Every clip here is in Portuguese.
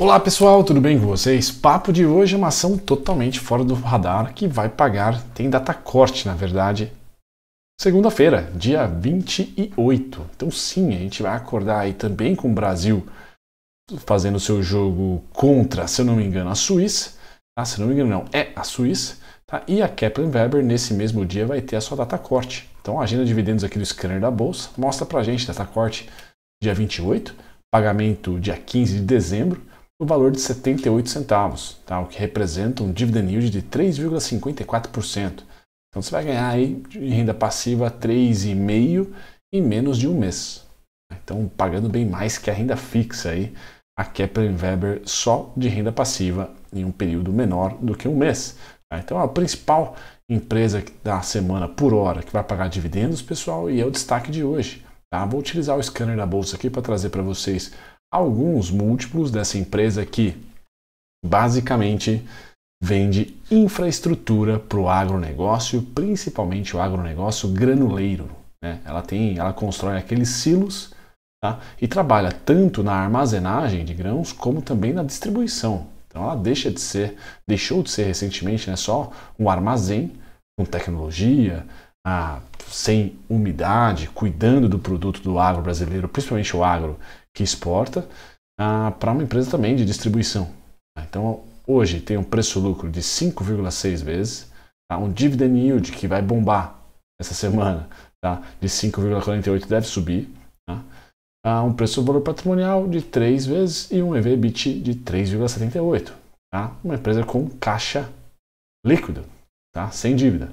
Olá pessoal, tudo bem com vocês? Papo de hoje é uma ação totalmente fora do radar que vai pagar, tem data corte na verdade, segunda-feira, dia 28. Então sim, a gente vai acordar aí também com o Brasil fazendo seu jogo contra, se eu não me engano, a Suíça. Ah, se não me engano não, é a Suíça. Tá? E a Kepler Weber nesse mesmo dia vai ter a sua data corte. Então a agenda de dividendos aqui do scanner da Bolsa mostra pra gente data corte dia 28, pagamento dia 15 de dezembro no valor de 78 centavos, tá? o que representa um dividend yield de 3,54%. Então você vai ganhar aí em renda passiva 3,5% em menos de um mês. Né? Então pagando bem mais que a renda fixa aí, a Kepler Weber só de renda passiva em um período menor do que um mês. Tá? Então a principal empresa da semana por hora que vai pagar dividendos, pessoal, e é o destaque de hoje. Tá? Vou utilizar o scanner da bolsa aqui para trazer para vocês alguns múltiplos dessa empresa que basicamente vende infraestrutura para o agronegócio, principalmente o agronegócio granuleiro. Né? Ela tem, ela constrói aqueles silos tá? e trabalha tanto na armazenagem de grãos como também na distribuição. Então ela deixa de ser, deixou de ser recentemente né, só um armazém com tecnologia, sem umidade, cuidando do produto do agro brasileiro, principalmente o agro que exporta, para uma empresa também de distribuição. Então, hoje tem um preço-lucro de 5,6 vezes, tá? um dividend yield que vai bombar essa semana, tá? de 5,48 deve subir, tá? ah, um preço-valor patrimonial de 3 vezes e um EV/BIT de 3,78. Tá? Uma empresa com caixa líquido, tá? sem dívida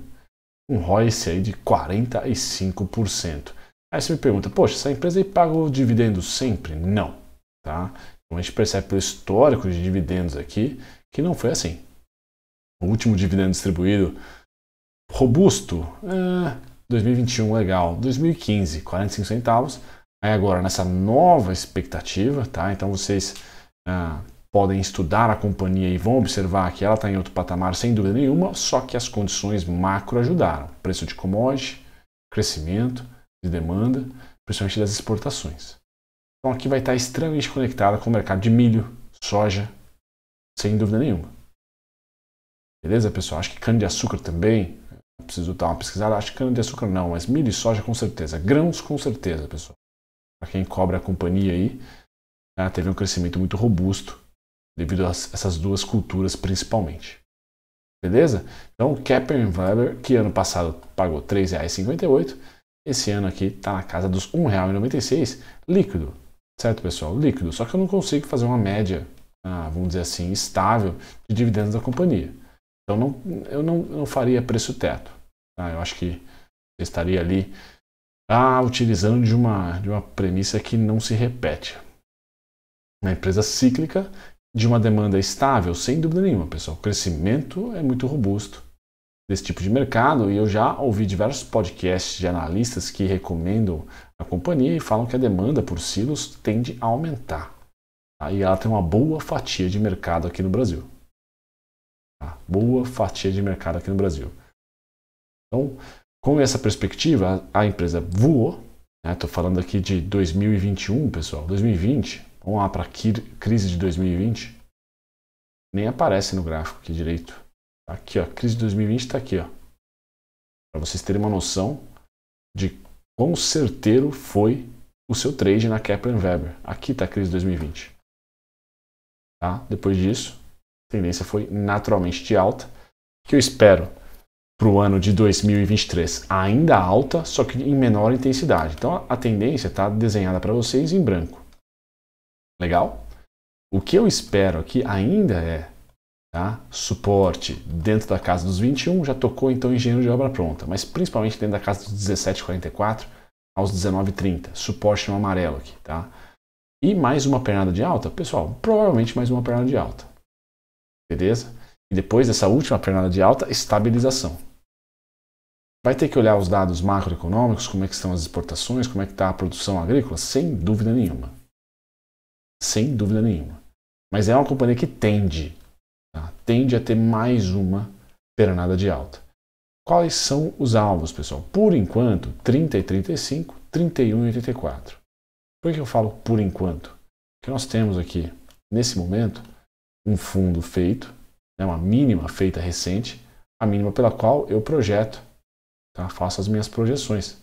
um ROIC aí de 45%. Aí você me pergunta, poxa, essa empresa paga o dividendo sempre? Não. Tá? Então a gente percebe pelo histórico de dividendos aqui que não foi assim. O último dividendo distribuído robusto, é, eh, 2021 legal, 2015 45 centavos. Aí agora nessa nova expectativa, tá? Então vocês ah, podem estudar a companhia e vão observar que ela está em outro patamar sem dúvida nenhuma, só que as condições macro ajudaram. Preço de commodity, crescimento de demanda, principalmente das exportações. Então aqui vai estar tá extremamente conectada com o mercado de milho, soja, sem dúvida nenhuma. Beleza, pessoal? Acho que cana-de-açúcar também. Preciso dar uma pesquisada. Acho que cana-de-açúcar não, mas milho e soja com certeza. Grãos com certeza, pessoal. Para quem cobra a companhia aí, né, teve um crescimento muito robusto devido a essas duas culturas principalmente. Beleza? Então, o Capern Weber, que ano passado pagou R$ 3,58, esse ano aqui está na casa dos R$ 1,96 líquido. Certo, pessoal? Líquido. Só que eu não consigo fazer uma média, ah, vamos dizer assim, estável de dividendos da companhia. Então, não, eu não, não faria preço teto. Tá? Eu acho que estaria ali ah, utilizando de uma, de uma premissa que não se repete. Uma empresa cíclica de uma demanda estável? Sem dúvida nenhuma, pessoal. O crescimento é muito robusto desse tipo de mercado e eu já ouvi diversos podcasts de analistas que recomendam a companhia e falam que a demanda por silos tende a aumentar. Tá? E ela tem uma boa fatia de mercado aqui no Brasil. Tá? Boa fatia de mercado aqui no Brasil. Então, com essa perspectiva, a empresa voou. Estou né? falando aqui de 2021, pessoal. 2020, Vamos lá para a crise de 2020. Nem aparece no gráfico aqui direito. Tá aqui, ó, crise de 2020 está aqui, Para vocês terem uma noção de quão certeiro foi o seu trade na Kepler Weber. Aqui está a crise de 2020. Tá? Depois disso, a tendência foi naturalmente de alta, que eu espero para o ano de 2023 ainda alta, só que em menor intensidade. Então a tendência está desenhada para vocês em branco. Legal? O que eu espero aqui ainda é tá? suporte dentro da casa dos 21, já tocou então engenheiro de obra pronta, mas principalmente dentro da casa dos 17,44 aos 19,30, suporte no amarelo aqui, tá? E mais uma pernada de alta, pessoal, provavelmente mais uma pernada de alta, beleza? E depois dessa última pernada de alta, estabilização. Vai ter que olhar os dados macroeconômicos, como é que estão as exportações, como é que está a produção agrícola, sem dúvida nenhuma sem dúvida nenhuma. Mas é uma companhia que tende, tá? tende a ter mais uma pernada de alta. Quais são os alvos, pessoal? Por enquanto, 30 e 35, 31 e 84. Por que eu falo por enquanto? Porque nós temos aqui, nesse momento, um fundo feito, né, uma mínima feita recente, a mínima pela qual eu projeto, tá? faço as minhas projeções.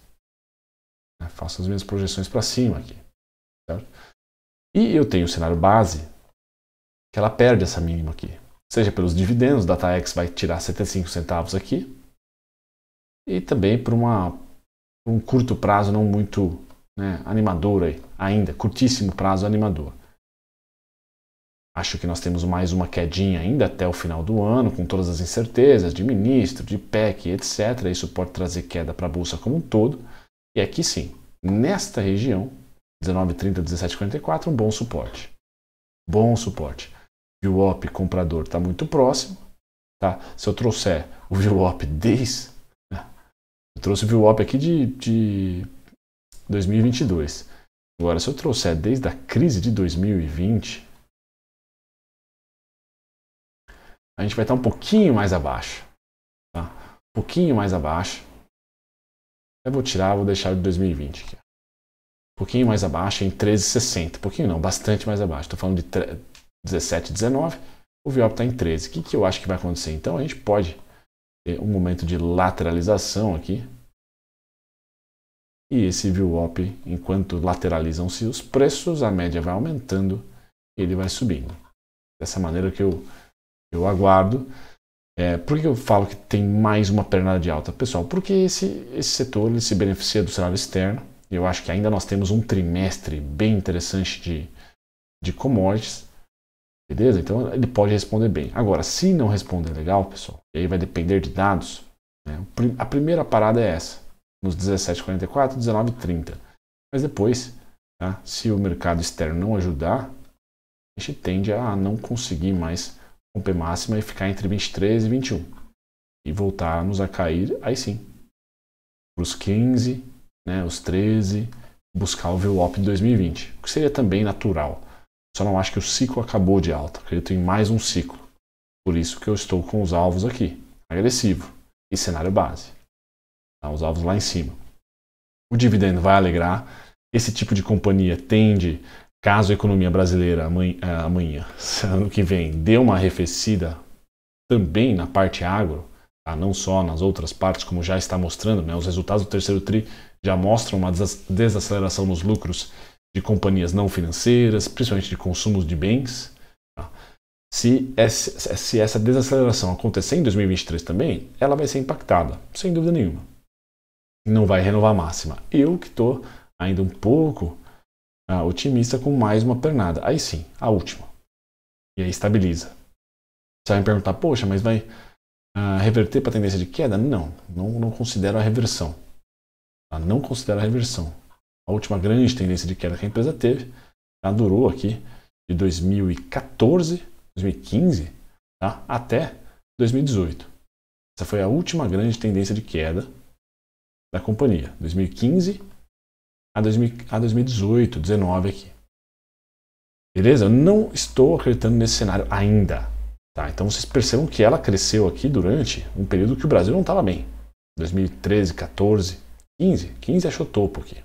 Né? faço as minhas projeções para cima aqui. Certo? E eu tenho o cenário base, que ela perde essa mínima aqui. Seja pelos dividendos, DataX vai tirar 75 centavos aqui. E também por uma, um curto prazo não muito né, animador aí, ainda, curtíssimo prazo animador. Acho que nós temos mais uma quedinha ainda até o final do ano, com todas as incertezas de ministro, de PEC, etc. Isso pode trazer queda para a bolsa como um todo. E aqui sim, nesta região, 19,30, 17,44, um bom suporte. Bom suporte. VWAP comprador está muito próximo. Tá? Se eu trouxer o VWAP desde... Né? Eu trouxe o VWAP aqui de, de 2022. Agora, se eu trouxer desde a crise de 2020, a gente vai estar tá um pouquinho mais abaixo. Tá? Um pouquinho mais abaixo. Eu vou tirar, vou deixar de 2020 aqui um pouquinho mais abaixo, em 13,60. Um pouquinho não, bastante mais abaixo. Estou falando de 17, 19. O VWAP está em 13. O que, que eu acho que vai acontecer? Então a gente pode ter um momento de lateralização aqui. E esse VWAP, enquanto lateralizam-se os preços, a média vai aumentando e ele vai subindo. Dessa maneira que eu, eu aguardo. É, por que eu falo que tem mais uma pernada de alta? Pessoal, porque esse, esse setor ele se beneficia do salário externo eu acho que ainda nós temos um trimestre bem interessante de, de commodities. Beleza? Então ele pode responder bem. Agora, se não responder legal, pessoal, e aí vai depender de dados, né? a primeira parada é essa, nos 17,44, 19,30. Mas depois, tá? se o mercado externo não ajudar, a gente tende a não conseguir mais romper máxima e ficar entre 23 e 21. E voltarmos a cair, aí sim, para os 15, né, os 13, buscar o VWAP em 2020, o que seria também natural. Só não acho que o ciclo acabou de alta, acredito em mais um ciclo. Por isso que eu estou com os alvos aqui, agressivo e cenário base. Tá, os alvos lá em cima. O dividendo vai alegrar. Esse tipo de companhia tende, caso a economia brasileira amanhã, é, amanhã ano que vem, dê uma arrefecida também na parte agro, tá? não só nas outras partes, como já está mostrando, né? os resultados do terceiro TRI já mostram uma desaceleração nos lucros de companhias não financeiras, principalmente de consumos de bens. Tá? Se essa desaceleração acontecer em 2023 também, ela vai ser impactada, sem dúvida nenhuma. Não vai renovar a máxima. Eu que estou ainda um pouco ah, otimista com mais uma pernada. Aí sim, a última. E aí estabiliza. Você vai me perguntar, poxa, mas vai ah, reverter para a tendência de queda? Não, não, não considero a reversão. Tá? Não considera a reversão. A última grande tendência de queda que a empresa teve durou aqui de 2014, 2015 tá? até 2018. Essa foi a última grande tendência de queda da companhia, 2015 a, 2018, 19 aqui. Beleza? Eu não estou acreditando nesse cenário ainda. Tá? Então vocês percebam que ela cresceu aqui durante um período que o Brasil não estava bem. 2013, 14, 15, 15 achou topo aqui.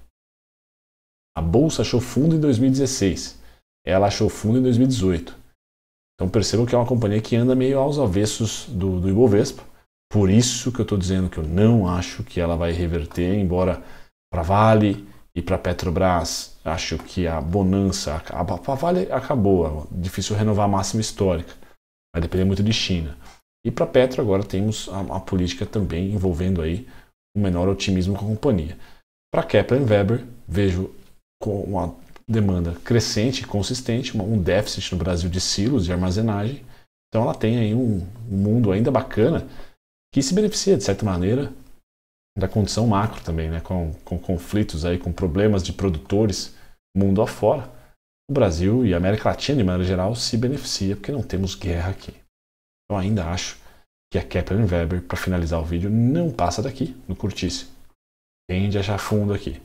A bolsa achou fundo em 2016. Ela achou fundo em 2018. Então percebam que é uma companhia que anda meio aos avessos do, do Ibovespa. Por isso que eu estou dizendo que eu não acho que ela vai reverter, embora para Vale e para Petrobras, acho que a bonança, a, Vale acabou, é difícil renovar a máxima histórica, vai depender muito de China. E para Petro agora temos a, a política também envolvendo aí um menor otimismo com a companhia. Para Kepler Weber, vejo com uma demanda crescente e consistente, um déficit no Brasil de silos de armazenagem. Então ela tem aí um, um mundo ainda bacana que se beneficia, de certa maneira, da condição macro também, né? com, com conflitos, aí, com problemas de produtores mundo afora. O Brasil e a América Latina, de maneira geral, se beneficia porque não temos guerra aqui. Eu então, ainda acho que a é Kepler Weber, para finalizar o vídeo, não passa daqui, no curtíssimo. Tende a achar fundo aqui.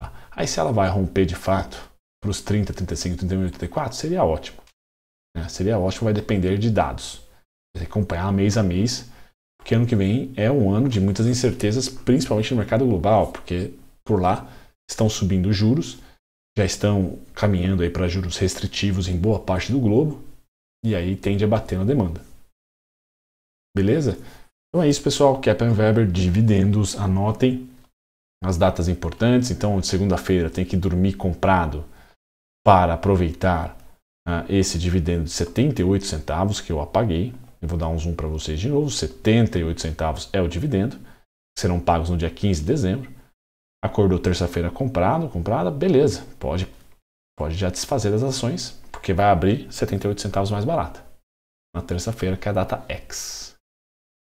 Tá? Aí se ela vai romper de fato para os 30, 35, 31 84, seria ótimo. Né? Seria ótimo, vai depender de dados. acompanhar mês a mês, porque ano que vem é um ano de muitas incertezas, principalmente no mercado global, porque por lá estão subindo os juros, já estão caminhando aí para juros restritivos em boa parte do globo, e aí tende a bater na demanda. Beleza? Então é isso, pessoal. Kepler Weber, dividendos, anotem as datas importantes. Então, de segunda-feira tem que dormir comprado para aproveitar uh, esse dividendo de 78 centavos que eu apaguei. Eu vou dar um zoom para vocês de novo. 78 centavos é o dividendo, serão pagos no dia 15 de dezembro. Acordou terça-feira comprado, comprada, beleza. Pode pode já desfazer as ações, porque vai abrir 78 centavos mais barata na terça-feira, que é a data X.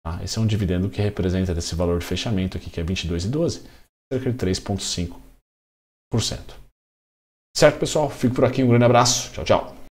Tá? Esse é um dividendo que representa desse valor de fechamento aqui, que é 22,12, cerca de 3,5%. Certo, pessoal? Fico por aqui. Um grande abraço. Tchau, tchau.